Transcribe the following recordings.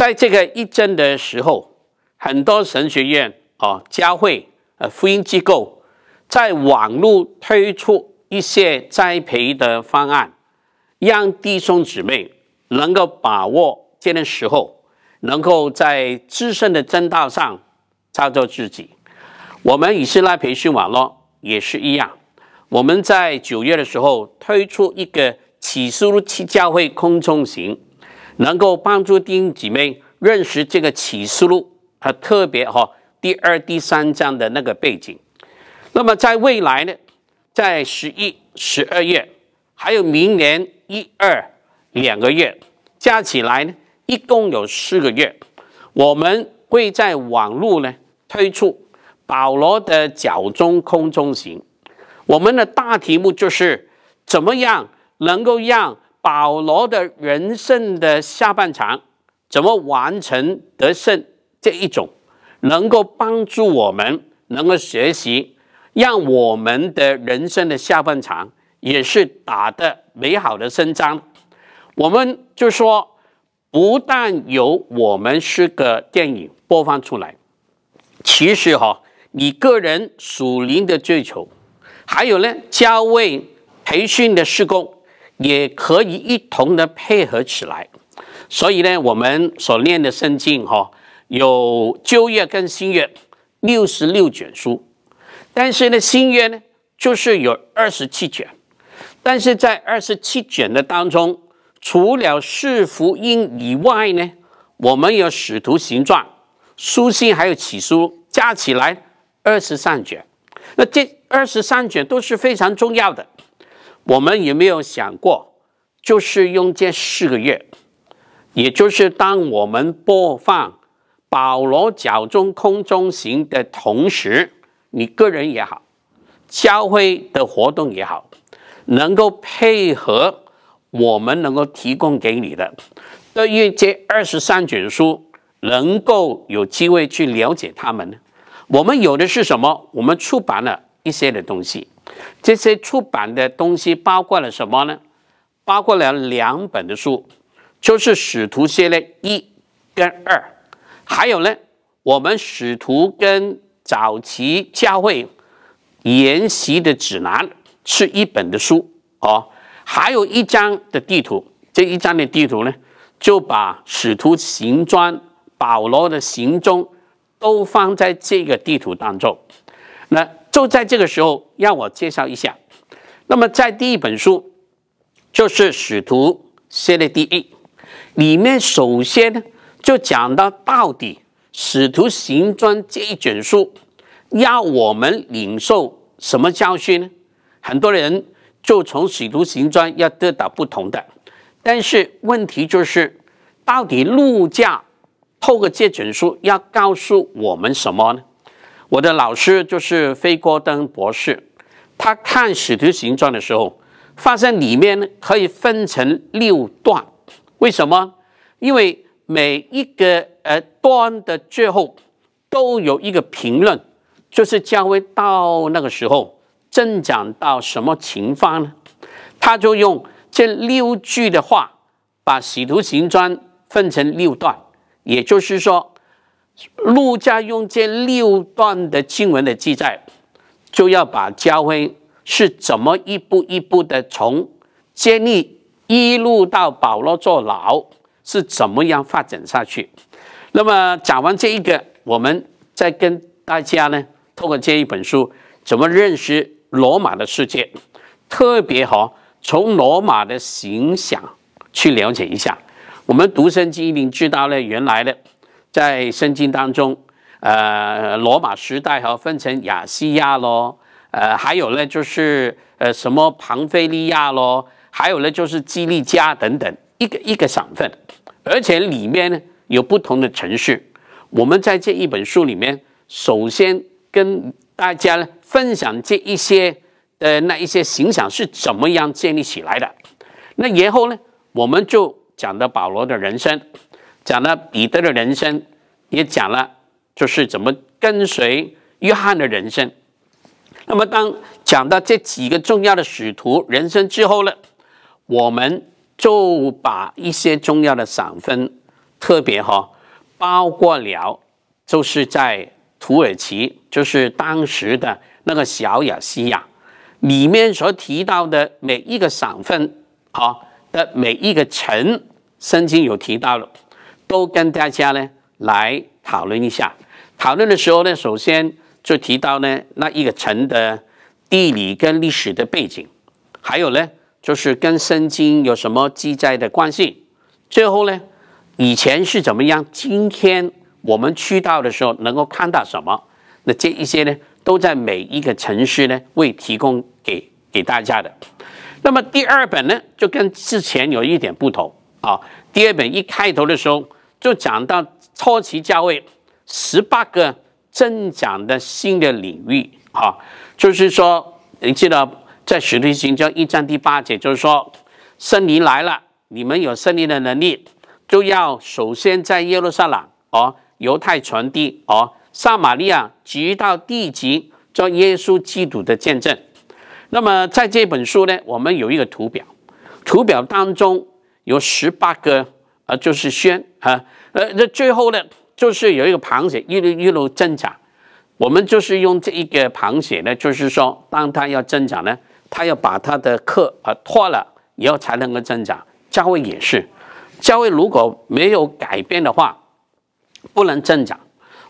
在这个一针的时候，很多神学院、啊教会、呃福音机构，在网络推出一些栽培的方案，让弟兄姊妹能够把握这样的时候，能够在自身的正道上造就自己。我们以斯列培训网络也是一样，我们在九月的时候推出一个起示录期教会空中行。能够帮助弟兄姊妹认识这个启示录，和特别哈第二、第三章的那个背景。那么在未来呢，在十一、十二月，还有明年一二两个月，加起来呢，一共有四个月，我们会在网络呢推出保罗的脚中空中行。我们的大题目就是怎么样能够让。保罗的人生的下半场怎么完成得胜这一种，能够帮助我们能够学习，让我们的人生的下半场也是打的美好的胜仗。我们就说，不但有我们是个电影播放出来，其实哈，你个人属灵的追求，还有呢，教会培训的施工。也可以一同的配合起来，所以呢，我们所念的圣经哈，有旧约跟新约，六十六卷书，但是呢，新约呢，就是有二十七卷，但是在二十七卷的当中，除了四福音以外呢，我们有使徒形状、书信还有启书，加起来二十三卷，那这二十三卷都是非常重要的。我们有没有想过，就是用这四个月，也就是当我们播放保罗脚中空中行的同时，你个人也好，教会的活动也好，能够配合我们能够提供给你的，对于这二十三卷书能够有机会去了解他们呢？我们有的是什么？我们出版了一些的东西。这些出版的东西包括了什么呢？包括了两本的书，就是使徒写的《一》跟《二》，还有呢，我们使徒跟早期教会研习的指南是一本的书哦。还有一张的地图，这一张的地图呢，就把使徒行传、保罗的行踪都放在这个地图当中。那。就在这个时候，让我介绍一下。那么，在第一本书就是《使徒系列》第一，里面首先就讲到，到底《使徒行传》这一卷书要我们领受什么教训呢？很多人就从《使徒行传》要得到不同的，但是问题就是，到底路加透过这卷书要告诉我们什么呢？我的老师就是菲戈登博士，他看《使徒行传》的时候，发现里面可以分成六段。为什么？因为每一个呃段的最后都有一个评论，就是教会到那个时候增长到什么情况呢？他就用这六句的话把《使徒行传》分成六段，也就是说。陆家用这六段的经文的记载，就要把教会是怎么一步一步的从建立，一路到保罗坐牢是怎么样发展下去。那么讲完这一个，我们再跟大家呢，透过这一本书，怎么认识罗马的世界，特别好，从罗马的形象去了解一下。我们读圣经一定知道呢，原来的。在圣经当中，呃，罗马时代和分成亚细亚咯，呃，还有呢就是呃什么庞菲利亚咯，还有呢就是基利加等等，一个一个省份，而且里面呢有不同的城市。我们在这一本书里面，首先跟大家呢分享这一些呃那一些形象是怎么样建立起来的，那然后呢，我们就讲到保罗的人生。讲了彼得的人生，也讲了就是怎么跟随约翰的人生。那么，当讲到这几个重要的使徒人生之后呢，我们就把一些重要的省份，特别哈，包括了就是在土耳其，就是当时的那个小亚细亚里面所提到的每一个省份，好，的每一个城，圣经有提到了。都跟大家呢来讨论一下。讨论的时候呢，首先就提到呢那一个城的地理跟历史的背景，还有呢就是跟圣经有什么记载的关系。最后呢，以前是怎么样，今天我们去到的时候能够看到什么？那这一些呢，都在每一个城市呢会提供给给大家的。那么第二本呢，就跟之前有一点不同啊。第二本一开头的时候。就讲到超级价位，十八个增长的新的领域啊，就是说，你记得在史蒂芬叫一章第八节，就是说，森林来了，你们有森林的能力，就要首先在耶路撒冷哦，犹太传递哦，撒玛利亚，直到地极做耶稣基督的见证。那么在这本书呢，我们有一个图表，图表当中有十八个。啊，就是宣啊，呃，那最后呢，就是有一个螃蟹一路一路增长。我们就是用这一个螃蟹呢，就是说，当它要增长呢，它要把它的壳啊脱了以后才能够增长。价位也是，价位如果没有改变的话，不能增长。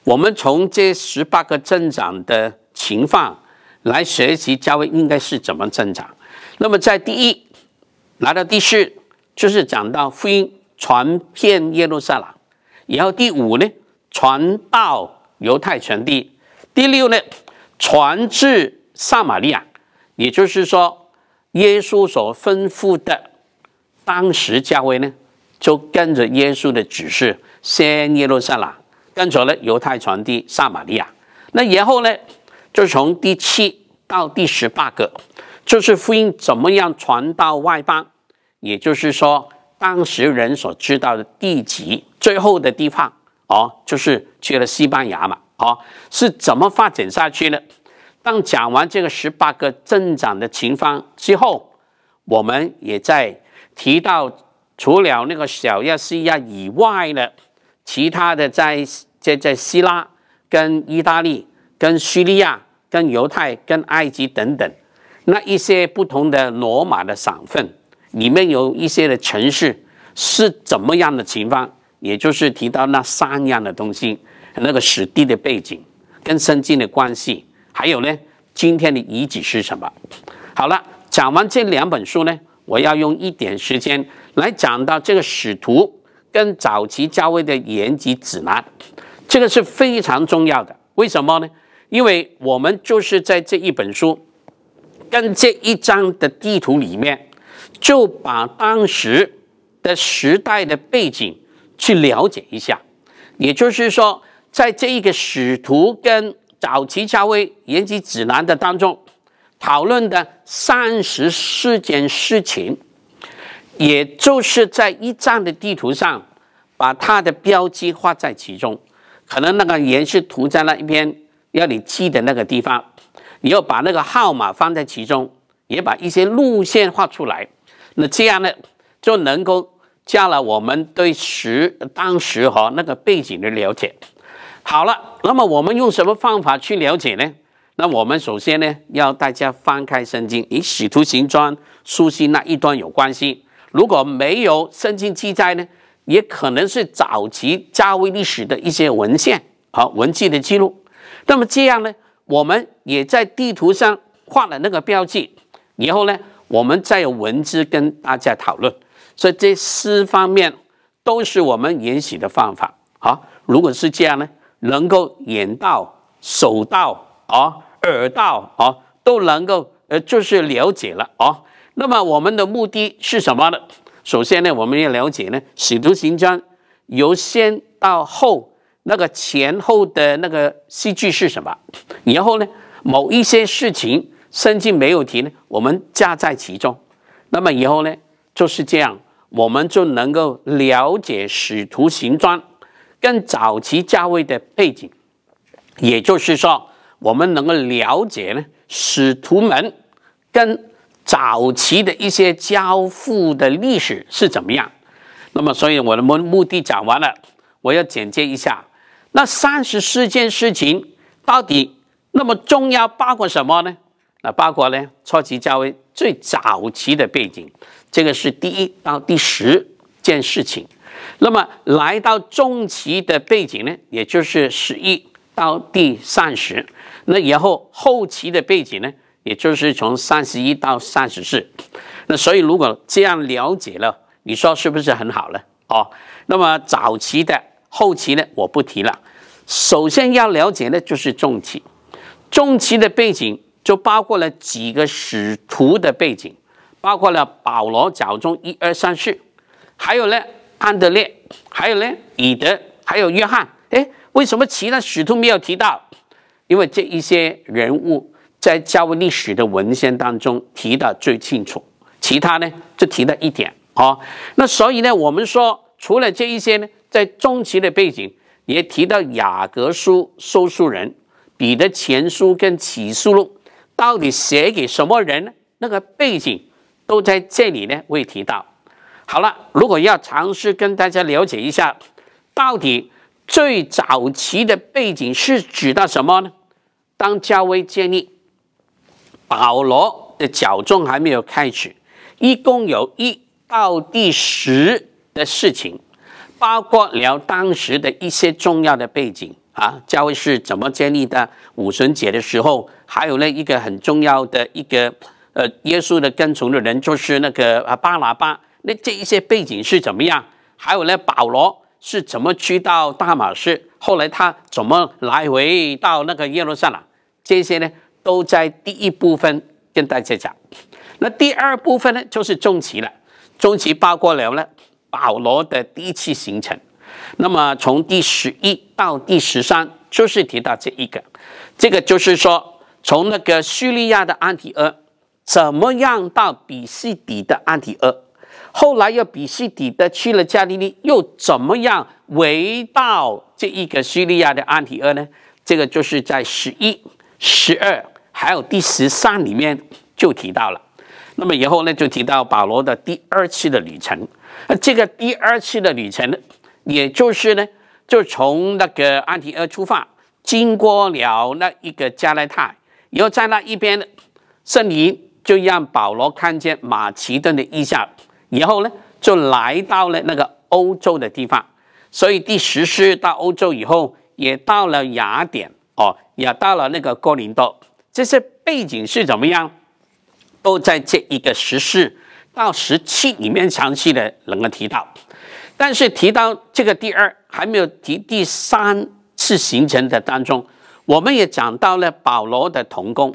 我们从这十八个增长的情况来学习价位应该是怎么增长。那么在第一来到第四，就是讲到复音。传遍耶路撒冷，然后第五呢，传到犹太全地；第六呢，传至撒玛利亚。也就是说，耶稣所吩咐的，当时教会呢，就跟着耶稣的指示，先耶路撒冷，跟着呢犹太传地、撒玛利亚。那然后呢，就从第七到第十八个，就是福音怎么样传到外邦，也就是说。当时人所知道的地级最后的地方哦，就是去了西班牙嘛。哦，是怎么发展下去呢？当讲完这个十八个镇长的情况之后，我们也在提到除了那个小亚细亚以外呢，其他的在在在希腊、跟意大利、跟叙利亚、跟犹太、跟埃及等等那一些不同的罗马的省份。里面有一些的城市是怎么样的情况，也就是提到那三样的东西，那个史地的背景，跟圣经的关系，还有呢今天的遗址是什么？好了，讲完这两本书呢，我要用一点时间来讲到这个使徒跟早期教会的研习指南，这个是非常重要的。为什么呢？因为我们就是在这一本书跟这一张的地图里面。就把当时的时代的背景去了解一下，也就是说，在这一个使徒跟早期教会研究指南的当中，讨论的三十四件事情，也就是在一张的地图上，把它的标记画在其中，可能那个颜色涂在那一边要你记的那个地方，你要把那个号码放在其中，也把一些路线画出来。那这样呢，就能够加了我们对时当时和那个背景的了解。好了，那么我们用什么方法去了解呢？那我们首先呢，要大家翻开圣经，与使徒行传书信那一段有关系。如果没有圣经记载呢，也可能是早期加威历史的一些文献和文字的记录。那么这样呢，我们也在地图上画了那个标记，然后呢？我们再有文字跟大家讨论，所以这四方面都是我们演习的方法好，如果是这样呢，能够眼到、手到、啊、耳到、啊，都能够呃，就是了解了啊。那么我们的目的是什么呢？首先呢，我们要了解呢，使徒行章由先到后那个前后的那个戏剧是什么，然后呢，某一些事情。甚至没有提呢，我们加在其中。那么以后呢，就是这样，我们就能够了解使徒行传跟早期教会的背景，也就是说，我们能够了解呢，使徒们跟早期的一些交付的历史是怎么样。那么，所以我的目目的讲完了，我要简介一下那三十四件事情到底那么重要，包括什么呢？那包括呢？超级加威最早期的背景，这个是第一到第十件事情。那么来到中期的背景呢，也就是十一到第三十。那然后后期的背景呢，也就是从三十一到三十四。那所以如果这样了解了，你说是不是很好呢？哦，那么早期的、后期呢，我不提了。首先要了解的就是中期，中期的背景。就包括了几个使徒的背景，包括了保罗、脚中一二三四，还有呢安德烈，还有呢彼得，还有约翰。哎，为什么其他使徒没有提到？因为这一些人物在教为历史的文献当中提的最清楚，其他呢就提了一点。好，那所以呢，我们说除了这一些呢，在中期的背景也提到雅各书、收书人、彼得前书跟启示录。到底写给什么人呢？那个背景都在这里呢，会提到。好了，如果要尝试跟大家了解一下，到底最早期的背景是指的什么呢？当加威建立，保罗的矫正还没有开始，一共有一到第十的事情，包括聊当时的一些重要的背景。啊，教会是怎么建立的？五旬节的时候，还有那一个很重要的一个，呃，耶稣的跟从的人就是那个啊巴拿巴。那这一些背景是怎么样？还有呢，保罗是怎么去到大马士？后来他怎么来回到那个耶路撒冷？这些呢，都在第一部分跟大家讲。那第二部分呢，就是中期了。中期包括了呢，保罗的第一次行程。那么从第十一到第十三就是提到这一个，这个就是说从那个叙利亚的安提阿怎么样到比西底的安提阿，后来又比西底的去了加利利，又怎么样回到这一个叙利亚的安提阿呢？这个就是在十一、十二还有第十三里面就提到了。那么以后呢，就提到保罗的第二次的旅程。那这个第二次的旅程呢？也就是呢，就从那个安提厄出发，经过了那一个加拉泰，然后在那一边，圣灵就让保罗看见马其顿的意象，以后呢，就来到了那个欧洲的地方。所以第十师到欧洲以后，也到了雅典，哦，也到了那个哥林多，这些背景是怎么样，都在这一个十四到十七里面详细的能够提到。但是提到这个第二，还没有提第三次行程的当中，我们也讲到了保罗的同工，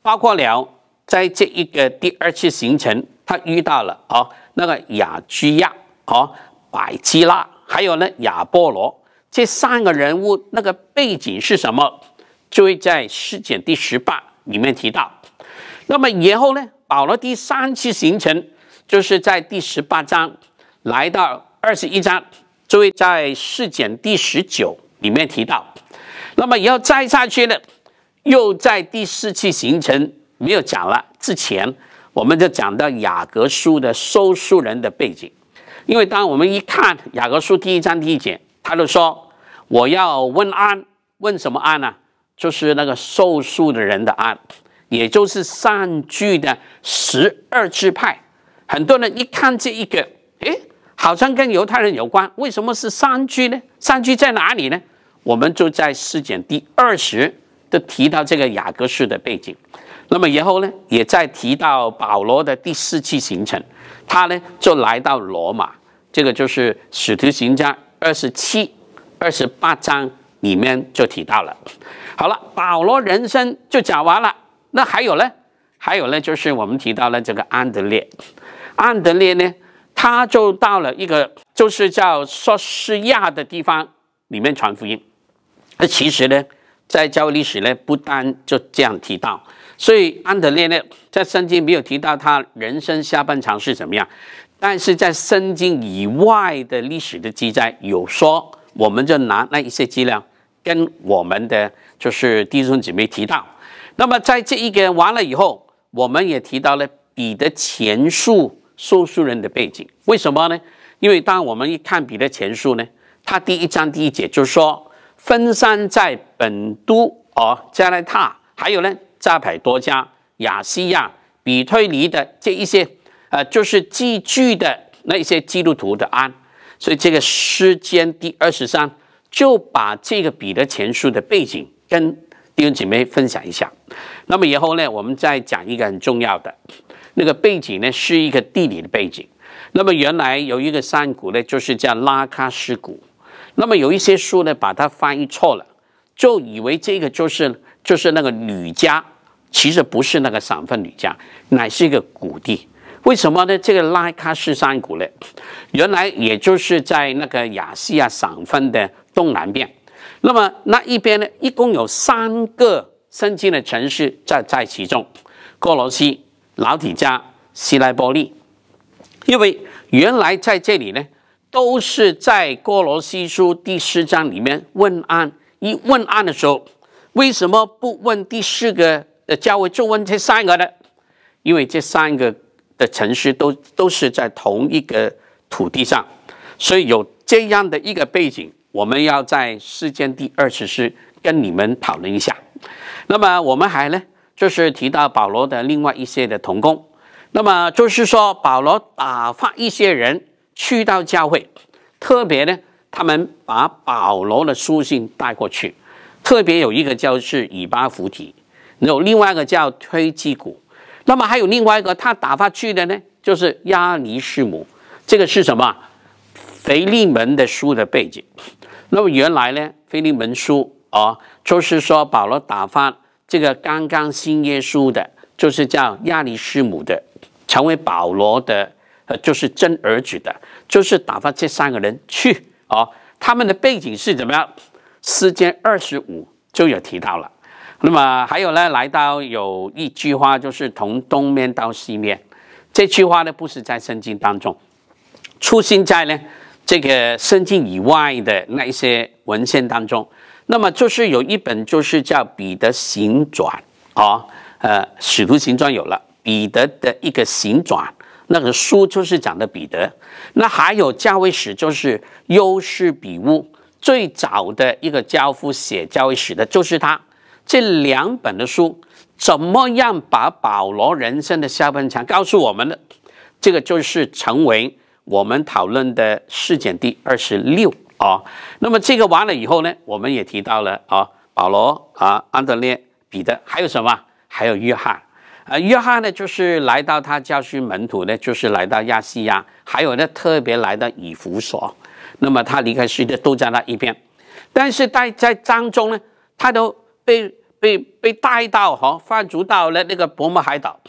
包括了在这一个第二次行程，他遇到了啊那个亚居亚、哦百基拉，还有呢亚波罗这三个人物那个背景是什么，就会在书简第十八里面提到。那么然后呢，保罗第三次行程就是在第十八章来到。二十一章，注位在试简第十九里面提到，那么以后再下去了，又在第四期行程没有讲了之前，我们就讲到雅各书的收书人的背景，因为当我们一看雅各书第一章第一节，他就说我要问安，问什么安呢？就是那个收书的人的安，也就是上句的十二支派。很多人一看这一个，哎。好像跟犹太人有关，为什么是三居呢？三居在哪里呢？我们就在诗篇第二十的提到这个雅各书的背景，那么然后呢，也在提到保罗的第四次行程，他呢就来到罗马，这个就是使徒行家二十七、二十八章里面就提到了。好了，保罗人生就讲完了，那还有呢？还有呢，就是我们提到了这个安德烈，安德烈呢？他就到了一个就是叫索斯亚的地方里面传福音。那其实呢，在教历史呢，不单就这样提到，所以安德烈呢，在圣经没有提到他人生下半场是怎么样，但是在圣经以外的历史的记载有说，我们就拿那一些资料跟我们的就是弟兄姊妹提到。那么在这一个完了以后，我们也提到了彼得前书。收书人的背景，为什么呢？因为当我们一看彼得前书呢，他第一章第一节就说，分散在本都、哦加拉塔，还有呢加百多加、亚西亚、比推尼的这一些，呃，就是寄居的那一些基督徒的安。所以这个诗间第二十三就把这个彼得前书的背景跟弟兄姊妹分享一下。那么以后呢，我们再讲一个很重要的。那个背景呢，是一个地理的背景。那么原来有一个山谷呢，就是叫拉卡什谷。那么有一些书呢，把它翻译错了，就以为这个就是就是那个吕家，其实不是那个省份吕家，乃是一个谷地。为什么呢？这个拉卡什山谷呢，原来也就是在那个亚细亚省份的东南边。那么那一边呢，一共有三个先经的城市在在其中：哥罗西。老底加西莱波利，因为原来在这里呢，都是在哥罗西书第十章里面问案一问案的时候，为什么不问第四个？呃，教会就问这三个呢？因为这三个的城市都都是在同一个土地上，所以有这样的一个背景，我们要在事件第二十四跟你们讨论一下。那么我们还呢？就是提到保罗的另外一些的同工，那么就是说保罗打发一些人去到教会，特别呢，他们把保罗的书信带过去。特别有一个叫是以巴弗提，有另外一个叫推基古，那么还有另外一个他打发去的呢，就是亚尼士母。这个是什么？腓利门的书的背景。那么原来呢，腓利门书啊，就是说保罗打发。这个刚刚信耶稣的，就是叫亚里士母的，成为保罗的，呃，就是真儿子的，就是打发这三个人去哦。他们的背景是怎么样？时间二十五就有提到了。那么还有呢，来到有一句话就是从东面到西面，这句话呢不是在圣经当中，出现在呢这个圣经以外的那一些文献当中。那么就是有一本，就是叫《彼得行传》啊，呃，《使徒行传》有了彼得的一个行传，那个书就是讲的彼得。那还有教会史，就是优势比乌最早的一个教父写教会史的，就是他。这两本的书怎么样把保罗人生的下半场告诉我们的？这个就是成为我们讨论的事件第二十六。哦，那么这个完了以后呢，我们也提到了啊，保罗啊，安德烈、彼得，还有什么？还有约翰，啊，约翰呢，就是来到他教区门徒呢，就是来到亚细亚，还有呢，特别来到以弗所。那么他离开世界的都在那一边，但是在在当中呢，他都被被被带到哈，放逐到了那个伯母海岛。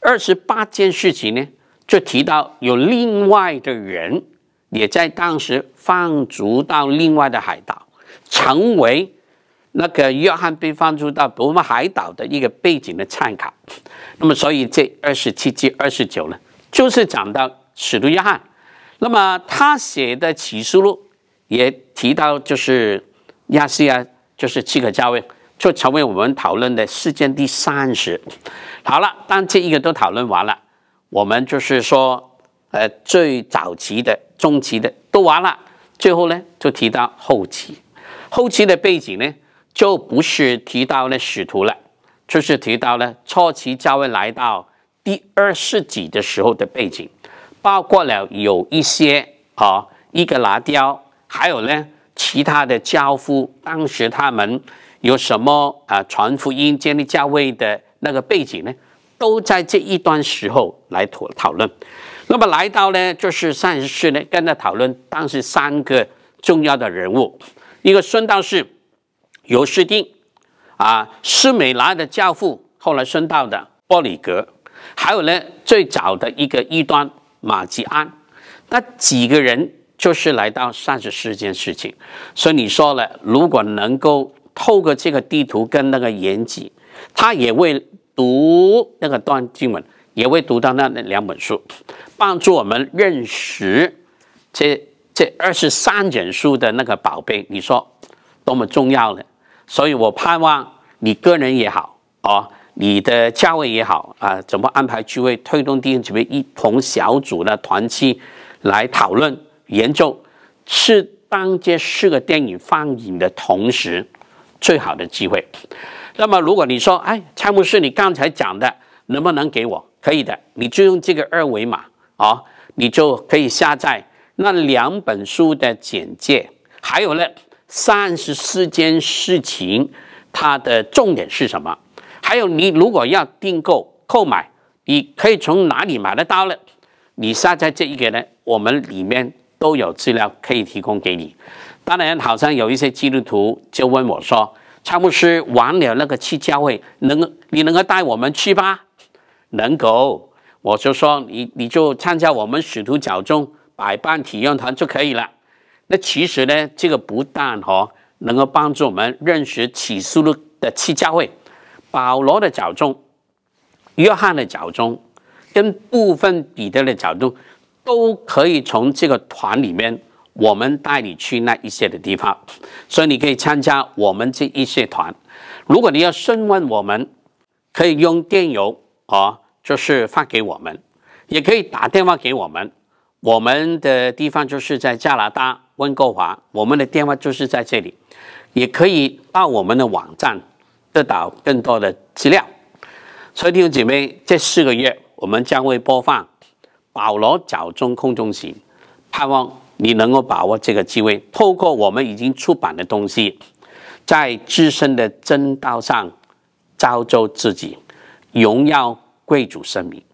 二十八件事情呢，就提到有另外的人。也在当时放逐到另外的海岛，成为那个约翰被放逐到我们海岛的一个背景的参考。那么，所以这二十七、二十九呢，就是讲到使徒约翰。那么他写的启示录也提到，就是亚细亚，就是七个教卫，就成为我们讨论的事件第三十。好了，当这一个都讨论完了，我们就是说。呃，最早期的、中期的都完了，最后呢就提到后期。后期的背景呢，就不是提到了使徒了，就是提到呢初期教会来到第二世纪的时候的背景，包括了有一些啊，伊格拿雕，还有呢其他的教父，当时他们有什么啊传福音建立教会的那个背景呢，都在这一段时候来讨讨论。那么来到呢，就是上一世呢，跟他讨论当时三个重要的人物，一个孙道士尤斯定啊，施美拉的教父，后来孙道的波里格，还有呢，最早的一个异端马吉安，那几个人就是来到上十世件事情。所以你说了，如果能够透过这个地图跟那个延吉，他也会读那个段经文。也会读到那那两本书，帮助我们认识这这二十三卷书的那个宝贝，你说多么重要呢？所以我盼望你个人也好，哦，你的教会也好啊，怎么安排聚会，推动弟兄姊妹一同小组的团体来讨论研究，是当这四个电影放映的同时，最好的机会。那么如果你说，哎，蔡牧师，你刚才讲的能不能给我？可以的，你就用这个二维码啊，你就可以下载那两本书的简介，还有呢，三十四件事情它的重点是什么？还有你如果要订购购买，你可以从哪里买得到呢？你下载这一个呢，我们里面都有资料可以提供给你。当然，好像有一些基督徒就问我说：“差慕师完了那个去教会，能你能够带我们去吗？”能够，我就说你，你就参加我们使徒教中百般体验团就可以了。那其实呢，这个不但哦、能够帮助我们认识起诉录的七教会、保罗的角中，约翰的角中，跟部分彼得的角度，都可以从这个团里面，我们带你去那一些的地方。所以你可以参加我们这一些团。如果你要询问我们，可以用电邮啊。就是发给我们，也可以打电话给我们。我们的地方就是在加拿大温哥华，我们的电话就是在这里。也可以到我们的网站得到更多的资料。所以弟兄姐妹，这四个月我们将会播放保罗脚中空中行，盼望你能够把握这个机会，透过我们已经出版的东西，在自身的正道上造就自己，荣耀。贵族声明。